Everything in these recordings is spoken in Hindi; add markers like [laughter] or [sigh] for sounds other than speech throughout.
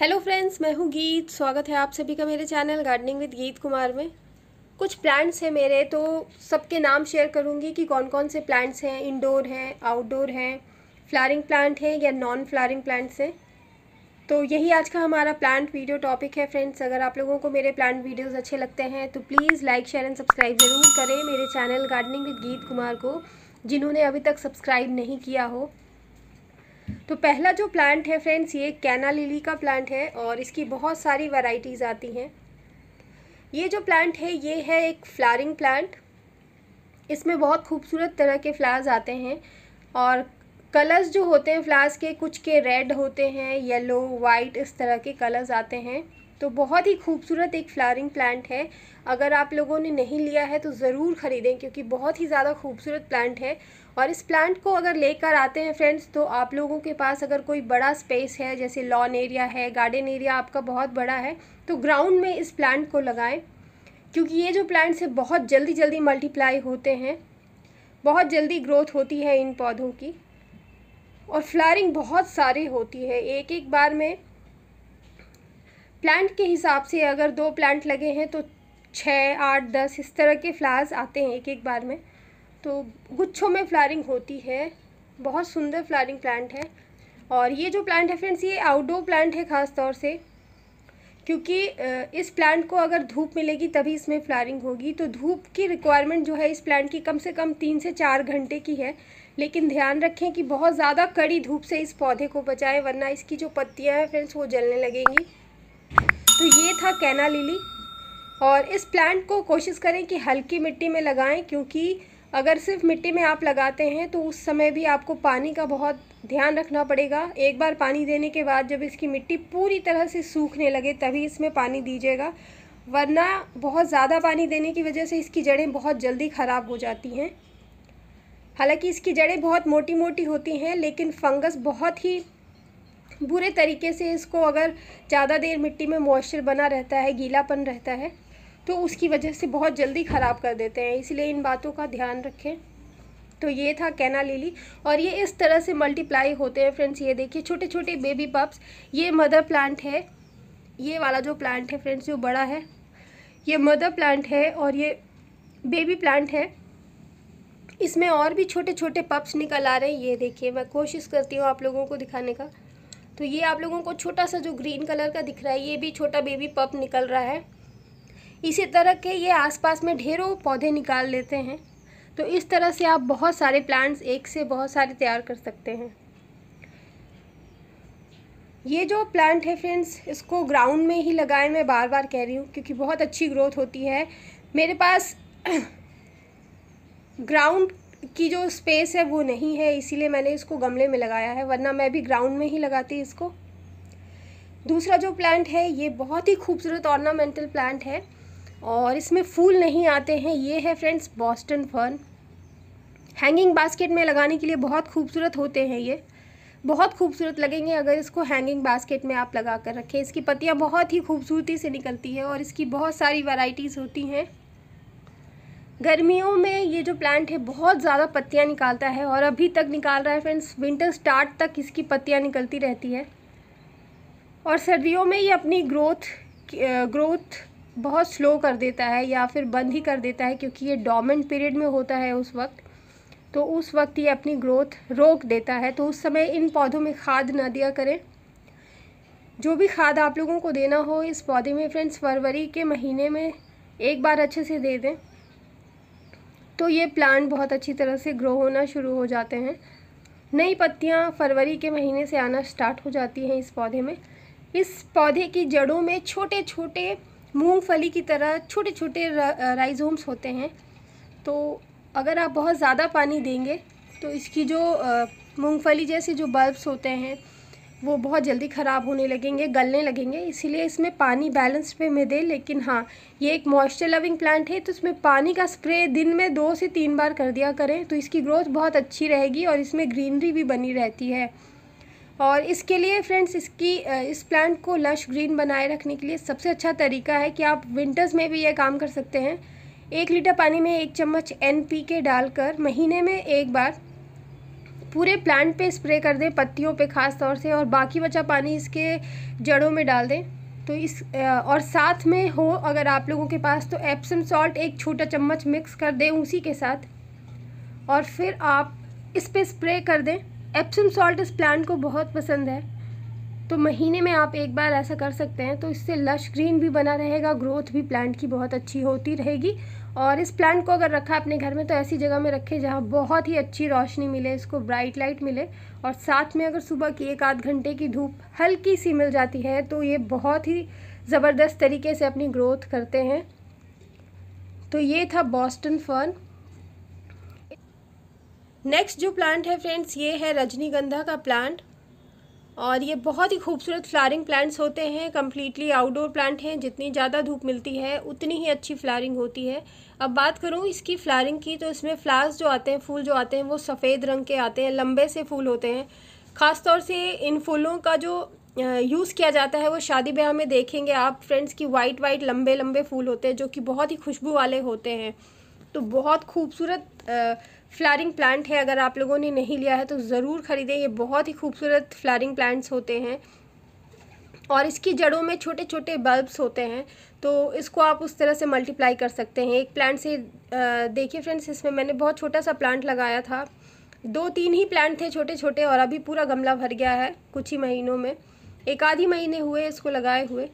हेलो फ्रेंड्स मैं हूँ गीत स्वागत है आप सभी का मेरे चैनल गार्डनिंग विद गीत कुमार में कुछ प्लांट्स हैं मेरे तो सबके नाम शेयर करूँगी कि कौन कौन से प्लांट्स हैं इंडोर हैं आउटडोर हैं फ्लारिंग प्लांट हैं या नॉन फ्लारिंग प्लांट्स हैं तो यही आज का हमारा प्लांट वीडियो टॉपिक है फ्रेंड्स अगर आप लोगों को मेरे प्लांट वीडियोज़ अच्छे लगते हैं तो please like share and subscribe ज़रूर करें मेरे चैनल गार्डनिंग विद गीत कुमार को जिन्होंने अभी तक सब्सक्राइब नहीं किया हो तो पहला जो प्लांट है फ्रेंड्स ये कैना लिली का प्लांट है और इसकी बहुत सारी वैरायटीज़ आती हैं ये जो प्लांट है ये है एक फ्लारिंग प्लांट इसमें बहुत खूबसूरत तरह के फ्लावर्स आते हैं और कलर्स जो होते हैं फ्लावर्स के कुछ के रेड होते हैं येलो वाइट इस तरह के कलर्स आते हैं तो बहुत ही खूबसूरत एक फ्लारिंग प्लांट है अगर आप लोगों ने नहीं लिया है तो ज़रूर ख़रीदें क्योंकि बहुत ही ज़्यादा खूबसूरत प्लांट है और इस प्लांट को अगर लेकर आते हैं फ्रेंड्स तो आप लोगों के पास अगर कोई बड़ा स्पेस है जैसे लॉन एरिया है गार्डन एरिया आपका बहुत बड़ा है तो ग्राउंड में इस प्लांट को लगाएं क्योंकि ये जो प्लांट्स हैं बहुत जल्दी जल्दी मल्टीप्लाई होते हैं बहुत जल्दी ग्रोथ होती है इन पौधों की और फ्लारिंग बहुत सारी होती है एक एक बार में प्लांट के हिसाब से अगर दो प्लांट लगे हैं तो छः आठ दस इस तरह के फ्लावर्स आते हैं एक एक बार में तो गुच्छों में फ्लारिंग होती है बहुत सुंदर फ्लारिंग प्लांट है और ये जो प्लांट है फ्रेंड्स ये आउटडोर प्लांट है ख़ास तौर से क्योंकि इस प्लांट को अगर धूप मिलेगी तभी इसमें फ्लारिंग होगी तो धूप की रिक्वायरमेंट जो है इस प्लांट की कम से कम तीन से चार घंटे की है लेकिन ध्यान रखें कि बहुत ज़्यादा कड़ी धूप से इस पौधे को बचाएं वरना इसकी जो पत्तियां हैं फ्रेंड्स वो जलने लगेंगी तो ये था कैना लिली और इस प्लांट को कोशिश करें कि हल्की मिट्टी में लगाएँ क्योंकि अगर सिर्फ मिट्टी में आप लगाते हैं तो उस समय भी आपको पानी का बहुत ध्यान रखना पड़ेगा एक बार पानी देने के बाद जब इसकी मिट्टी पूरी तरह से सूखने लगे तभी इसमें पानी दीजिएगा वरना बहुत ज़्यादा पानी देने की वजह से इसकी जड़ें बहुत जल्दी ख़राब हो जाती हैं हालांकि इसकी जड़ें बहुत मोटी मोटी होती हैं लेकिन फंगस बहुत ही बुरे तरीके से इसको अगर ज़्यादा देर मिट्टी में मॉइस्चर बना रहता है गीलापन रहता है तो उसकी वजह से बहुत जल्दी ख़राब कर देते हैं इसलिए इन बातों का ध्यान रखें तो ये था कैना लिली और ये इस तरह से मल्टीप्लाई होते हैं फ्रेंड्स ये देखिए छोटे छोटे बेबी पप्स ये मदर प्लांट है ये वाला जो प्लांट है फ्रेंड्स जो बड़ा है ये मदर प्लांट है और ये बेबी प्लांट है इसमें और भी छोटे छोटे पप्स निकल आ रहे हैं ये देखिए मैं कोशिश करती हूँ आप लोगों को दिखाने का तो ये आप लोगों को छोटा सा जो ग्रीन कलर का दिख रहा है ये भी छोटा बेबी पप निकल रहा है इसी तरह के ये आसपास में ढेरों पौधे निकाल लेते हैं तो इस तरह से आप बहुत सारे प्लांट्स एक से बहुत सारे तैयार कर सकते हैं ये जो प्लांट है फ्रेंड्स इसको ग्राउंड में ही लगाएं मैं बार बार कह रही हूँ क्योंकि बहुत अच्छी ग्रोथ होती है मेरे पास ग्राउंड [clears throat] की जो स्पेस है वो नहीं है इसीलिए मैंने इसको गमले में लगाया है वरना मैं भी ग्राउंड में ही लगाती इसको दूसरा जो प्लांट है ये बहुत ही खूबसूरत ऑर्नामेंटल प्लांट है और इसमें फूल नहीं आते हैं ये है friends Boston fern hanging basket में लगाने के लिए बहुत खूबसूरत होते हैं ये बहुत खूबसूरत लगेंगे अगर इसको हैंगिंग बास्केट में आप लगा कर रखें इसकी पत्तियाँ बहुत ही खूबसूरती से निकलती है और इसकी बहुत सारी वैराइटीज़ होती हैं गर्मियों में ये जो प्लांट है बहुत ज़्यादा पत्तियाँ निकालता है और अभी तक निकाल रहा है फ्रेंड्स विंटर स्टार्ट तक इसकी पत्तियाँ निकलती रहती है और सर्दियों में ये अपनी ग्रोथ ग्रोथ बहुत स्लो कर देता है या फिर बंद ही कर देता है क्योंकि ये डोमेंट पीरियड में होता है उस वक्त तो उस वक्त ये अपनी ग्रोथ रोक देता है तो उस समय इन पौधों में खाद ना दिया करें जो भी खाद आप लोगों को देना हो इस पौधे में फ्रेंड्स फरवरी के महीने में एक बार अच्छे से दे दें तो ये प्लांट बहुत अच्छी तरह से ग्रो होना शुरू हो जाते हैं नई पत्तियाँ फरवरी के महीने से आना स्टार्ट हो जाती हैं इस पौधे में इस पौधे की जड़ों में छोटे छोटे मूंगफली की तरह छोटे छोटे राइजोम्स होते हैं तो अगर आप बहुत ज़्यादा पानी देंगे तो इसकी जो मूंगफली जैसे जो बल्ब्स होते हैं वो बहुत जल्दी ख़राब होने लगेंगे गलने लगेंगे इसीलिए इसमें पानी बैलेंस पे में दे लेकिन हाँ ये एक मॉइस्चर लविंग प्लांट है तो इसमें पानी का स्प्रे दिन में दो से तीन बार कर दिया करें तो इसकी ग्रोथ बहुत अच्छी रहेगी और इसमें ग्रीनरी भी बनी रहती है और इसके लिए फ्रेंड्स इसकी इस प्लांट को लश ग्रीन बनाए रखने के लिए सबसे अच्छा तरीका है कि आप विंटर्स में भी यह काम कर सकते हैं एक लीटर पानी में एक चम्मच एन पी के डालकर महीने में एक बार पूरे प्लांट पे स्प्रे कर दें पत्तियों पे ख़ास तौर से और बाकी बचा पानी इसके जड़ों में डाल दें तो इस और साथ में हो अगर आप लोगों के पास तो एप्सम सॉल्ट एक छोटा चम्मच मिक्स कर दें उसी के साथ और फिर आप इस पर स्प्रे कर दें एप्सम सॉल्ट इस प्लांट को बहुत पसंद है तो महीने में आप एक बार ऐसा कर सकते हैं तो इससे लश ग्रीन भी बना रहेगा ग्रोथ भी प्लांट की बहुत अच्छी होती रहेगी और इस प्लांट को अगर रखा अपने घर में तो ऐसी जगह में रखें जहाँ बहुत ही अच्छी रोशनी मिले इसको ब्राइट लाइट मिले और साथ में अगर सुबह की एक आध घंटे की धूप हल्की सी मिल जाती है तो ये बहुत ही ज़बरदस्त तरीके से अपनी ग्रोथ करते हैं तो ये था बॉस्टन फर्न नेक्स्ट जो प्लांट है फ्रेंड्स ये है रजनीगंधा का प्लांट और ये बहुत ही खूबसूरत फ्लारिंग प्लांट्स होते हैं कम्प्लीटली आउटडोर प्लांट हैं जितनी ज़्यादा धूप मिलती है उतनी ही अच्छी फ्लारिंग होती है अब बात करूँ इसकी फ्लारिंग की तो इसमें फ्लावर्स जो आते हैं फूल जो आते हैं वो सफ़ेद रंग के आते हैं लंबे से फूल होते हैं ख़ास तौर से इन फूलों का जो यूज़ किया जाता है वो शादी ब्याह में देखेंगे आप फ्रेंड्स की वाइट वाइट लंबे लंबे फूल होते हैं जो कि बहुत ही खुशबू वाले होते हैं तो बहुत खूबसूरत फ्लारिंग प्लांट है अगर आप लोगों ने नहीं लिया है तो ज़रूर ख़रीदें ये बहुत ही खूबसूरत फ्लारिंग प्लांट्स होते हैं और इसकी जड़ों में छोटे छोटे बल्ब्स होते हैं तो इसको आप उस तरह से मल्टीप्लाई कर सकते हैं एक प्लांट से देखिए फ्रेंड्स इसमें मैंने बहुत छोटा सा प्लांट लगाया था दो तीन ही प्लांट थे छोटे छोटे और अभी पूरा गमला भर गया है कुछ ही महीनों में एक आधी महीने हुए इसको लगाए हुए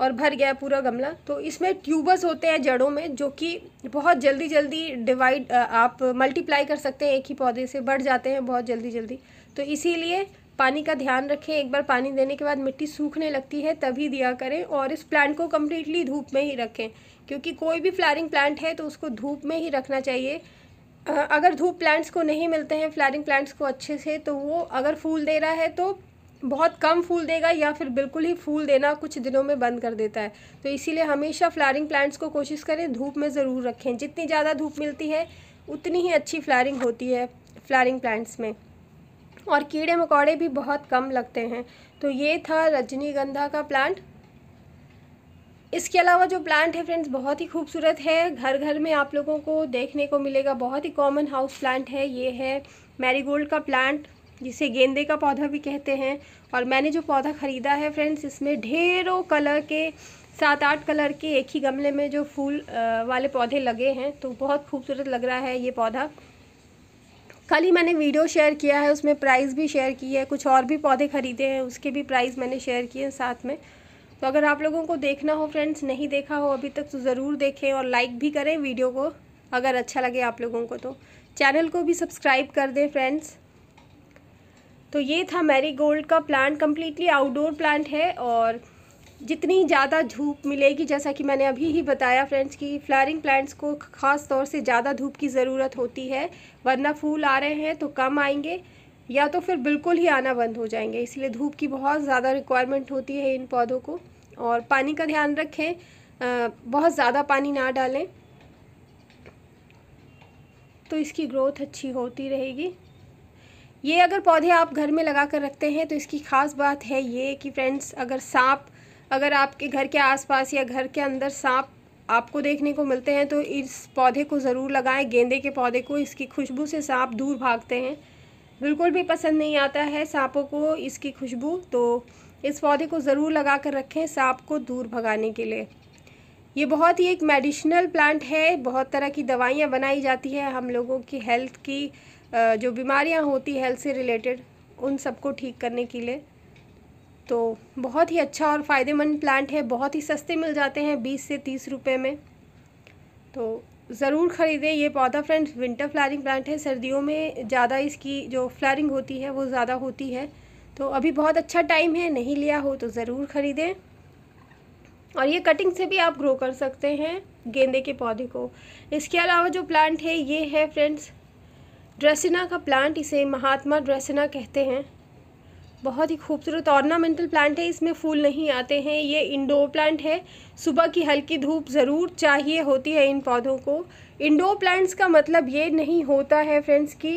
और भर गया पूरा गमला तो इसमें ट्यूबर्स होते हैं जड़ों में जो कि बहुत जल्दी जल्दी डिवाइड आप मल्टीप्लाई कर सकते हैं एक ही पौधे से बढ़ जाते हैं बहुत जल्दी जल्दी तो इसीलिए पानी का ध्यान रखें एक बार पानी देने के बाद मिट्टी सूखने लगती है तभी दिया करें और इस प्लांट को कम्प्लीटली धूप में ही रखें क्योंकि कोई भी फ्लारिंग प्लांट है तो उसको धूप में ही रखना चाहिए अगर धूप प्लांट्स को नहीं मिलते हैं फ्लारिंग प्लांट्स को अच्छे से तो वो अगर फूल दे रहा है तो बहुत कम फूल देगा या फिर बिल्कुल ही फूल देना कुछ दिनों में बंद कर देता है तो इसीलिए हमेशा फ्लारिंग प्लांट्स को कोशिश करें धूप में ज़रूर रखें जितनी ज़्यादा धूप मिलती है उतनी ही अच्छी फ्लारिंग होती है फ्लारिंग प्लांट्स में और कीड़े मकोड़े भी बहुत कम लगते हैं तो ये था रजनीगंधा का प्लांट इसके अलावा जो प्लांट है फ्रेंड्स बहुत ही खूबसूरत है घर घर में आप लोगों को देखने को मिलेगा बहुत ही कॉमन हाउस प्लांट है ये है मैरीगोल्ड का प्लांट जिसे गेंदे का पौधा भी कहते हैं और मैंने जो पौधा ख़रीदा है फ्रेंड्स इसमें ढेरों कलर के सात आठ कलर के एक ही गमले में जो फूल वाले पौधे लगे हैं तो बहुत खूबसूरत लग रहा है ये पौधा कल ही मैंने वीडियो शेयर किया है उसमें प्राइस भी शेयर की है कुछ और भी पौधे ख़रीदे हैं उसके भी प्राइस मैंने शेयर किए हैं साथ में तो अगर आप लोगों को देखना हो फ्रेंड्स नहीं देखा हो अभी तक तो ज़रूर देखें और लाइक भी करें वीडियो को अगर अच्छा लगे आप लोगों को तो चैनल को भी सब्सक्राइब कर दें फ्रेंड्स तो ये था मैरी गोल्ड का प्लांट कम्प्लीटली आउटडोर प्लांट है और जितनी ज़्यादा धूप मिलेगी जैसा कि मैंने अभी ही बताया फ्रेंड्स कि फ्लारिंग प्लांट्स को ख़ास तौर से ज़्यादा धूप की ज़रूरत होती है वरना फूल आ रहे हैं तो कम आएंगे या तो फिर बिल्कुल ही आना बंद हो जाएंगे इसलिए धूप की बहुत ज़्यादा रिक्वायरमेंट होती है इन पौधों को और पानी का ध्यान रखें बहुत ज़्यादा पानी ना डालें तो इसकी ग्रोथ अच्छी होती रहेगी ये अगर पौधे आप घर में लगा कर रखते हैं तो इसकी ख़ास बात है ये कि फ्रेंड्स अगर सांप अगर आपके घर के आसपास या घर के अंदर सांप आपको देखने को मिलते हैं तो इस पौधे को ज़रूर लगाएं गेंदे के पौधे को इसकी खुशबू से सांप दूर भागते हैं बिल्कुल भी पसंद नहीं आता है सांपों को इसकी खुशबू तो इस पौधे को ज़रूर लगा कर रखें सांप को दूर भगाने के लिए ये बहुत ही एक मेडिसिनल प्लांट है बहुत तरह की दवाइयाँ बनाई जाती है हम लोगों की हेल्थ की जो बीमारियां होती हेल्थ से रिलेटेड उन सबको ठीक करने के लिए तो बहुत ही अच्छा और फ़ायदेमंद प्लांट है बहुत ही सस्ते मिल जाते हैं बीस से तीस रुपये में तो ज़रूर ख़रीदें ये पौधा फ्रेंड्स विंटर फ्लारिंग प्लांट है सर्दियों में ज़्यादा इसकी जो फ्लारिंग होती है वो ज़्यादा होती है तो अभी बहुत अच्छा टाइम है नहीं लिया हो तो ज़रूर ख़रीदें और ये कटिंग से भी आप ग्रो कर सकते हैं गेंदे के पौधे को इसके अलावा जो प्लांट है ये है फ्रेंड्स ड्रेसिना का प्लांट इसे महात्मा ड्रेसिना कहते हैं बहुत ही खूबसूरत ऑर्नामेंटल प्लांट है इसमें फूल नहीं आते हैं ये इंडोर प्लांट है सुबह की हल्की धूप ज़रूर चाहिए होती है इन पौधों को इंडोर प्लांट्स का मतलब ये नहीं होता है फ्रेंड्स कि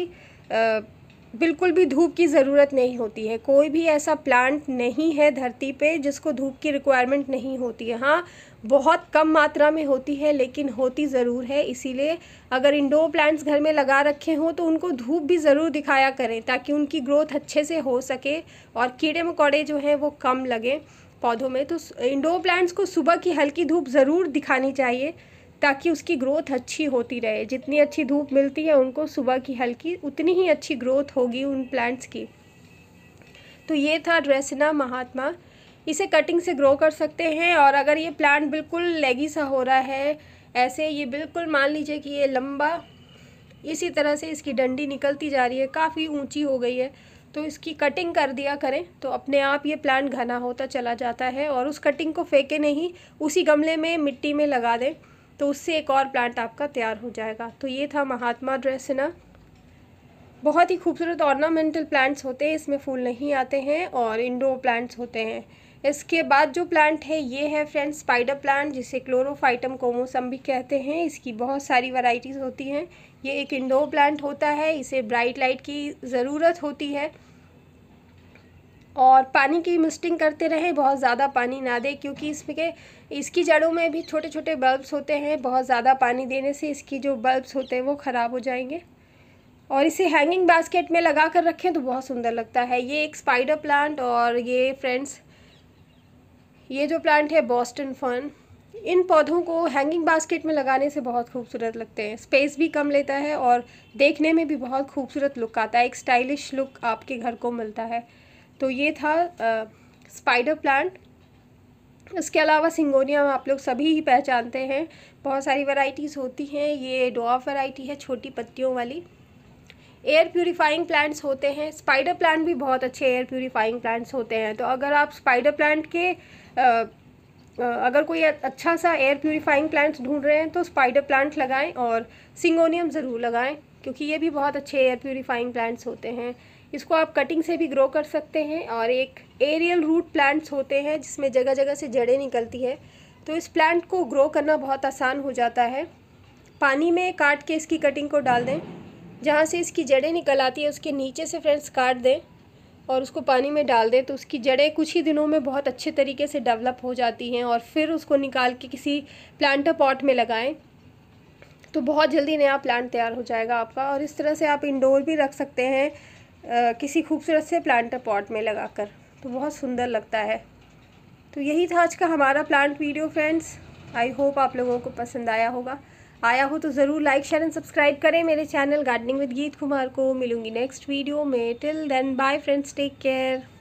बिल्कुल भी धूप की ज़रूरत नहीं होती है कोई भी ऐसा प्लांट नहीं है धरती पे जिसको धूप की रिक्वायरमेंट नहीं होती है हाँ बहुत कम मात्रा में होती है लेकिन होती ज़रूर है इसीलिए अगर इंडोर प्लांट्स घर में लगा रखे हों तो उनको धूप भी ज़रूर दिखाया करें ताकि उनकी ग्रोथ अच्छे से हो सके और कीड़े मकोड़े जो हैं वो कम लगें पौधों में तो इंडोर प्लांट्स को सुबह की हल्की धूप ज़रूर दिखानी चाहिए ताकि उसकी ग्रोथ अच्छी होती रहे जितनी अच्छी धूप मिलती है उनको सुबह की हल्की उतनी ही अच्छी ग्रोथ होगी उन प्लांट्स की तो ये था ड्रेसिना महात्मा इसे कटिंग से ग्रो कर सकते हैं और अगर ये प्लांट बिल्कुल लेगी सा हो रहा है ऐसे ये बिल्कुल मान लीजिए कि ये लंबा इसी तरह से इसकी डंडी निकलती जा रही है काफ़ी ऊंची हो गई है तो इसकी कटिंग कर दिया करें तो अपने आप ये प्लांट घना होता चला जाता है और उस कटिंग को फेंके नहीं उसी गमले में मिट्टी में लगा दें तो उससे एक और प्लांट आपका तैयार हो जाएगा तो ये था महात्मा ड्रेसना बहुत ही खूबसूरत ऑर्नामेंटल प्लांट्स होते हैं इसमें फूल नहीं आते हैं और इंडोर प्लांट्स होते हैं इसके बाद जो प्लांट है ये है फ्रेंड्स स्पाइडर प्लांट जिसे क्लोरोफाइटम कोमोसम भी कहते हैं इसकी बहुत सारी वराइटीज़ होती हैं ये एक इंडोर प्लांट होता है इसे ब्राइट लाइट की ज़रूरत होती है और पानी की मिस्टिंग करते रहें बहुत ज़्यादा पानी ना दें क्योंकि इसमें के इसकी जड़ों में भी छोटे छोटे बल्ब्स होते हैं बहुत ज़्यादा पानी देने से इसकी जो बल्ब्स होते हैं वो ख़राब हो जाएंगे और इसे हैंगिंग बास्केट में लगा कर रखें तो बहुत सुंदर लगता है ये एक स्पाइडर प्लांट और ये फ्रेंड्स ये जो प्लांट है बॉस्टन फन इन पौधों को हैंगिंग बास्केट में लगाने से बहुत खूबसूरत लगते हैं स्पेस भी कम लेता है और देखने में भी बहुत खूबसूरत लुक आता है एक स्टाइलिश लुक आपके घर को मिलता है तो ये था आ, स्पाइडर प्लांट इसके अलावा सिंगोनिया आप लोग सभी ही पहचानते हैं बहुत सारी वैरायटीज़ होती हैं ये डॉफ वैरायटी है छोटी पत्तियों वाली एयर प्योरीफाइंग प्लांट्स होते हैं स्पाइडर प्लांट भी बहुत अच्छे एयर प्योरीफाइंग प्लांट्स होते हैं तो अगर आप स्पाइडर प्लांट के अगर कोई अच्छा सा एयर प्योरीफाइंग प्लांट्स ढूंढ रहे हैं तो स्पाइडर प्लांट लगाएं और सिंगोनियम ज़रूर लगाएं क्योंकि ये भी बहुत अच्छे एयर प्योरीफाइंग प्लांट्स होते हैं इसको आप कटिंग से भी ग्रो कर सकते हैं और एक एरियल रूट प्लांट्स होते हैं जिसमें जगह जगह से जड़ें निकलती है तो इस प्लांट को ग्रो करना बहुत आसान हो जाता है पानी में काट के इसकी कटिंग को डाल दें जहाँ से इसकी जड़ें निकल आती है उसके नीचे से फ्रेंड्स काट दें और उसको पानी में डाल दें तो उसकी जड़ें कुछ ही दिनों में बहुत अच्छे तरीके से डेवलप हो जाती हैं और फिर उसको निकाल के किसी प्लांटर पॉट में लगाएं तो बहुत जल्दी नया प्लांट तैयार हो जाएगा आपका और इस तरह से आप इंडोर भी रख सकते हैं आ, किसी खूबसूरत से प्लांटर पॉट में लगाकर तो बहुत सुंदर लगता है तो यही था आज का हमारा plant video friends I hope आप लोगों को पसंद आया होगा आया हो तो ज़रूर लाइक शेयर एंड सब्सक्राइब करें मेरे चैनल गार्डनिंग विद गीत कुमार को मिलूंगी नेक्स्ट वीडियो में till then bye friends take care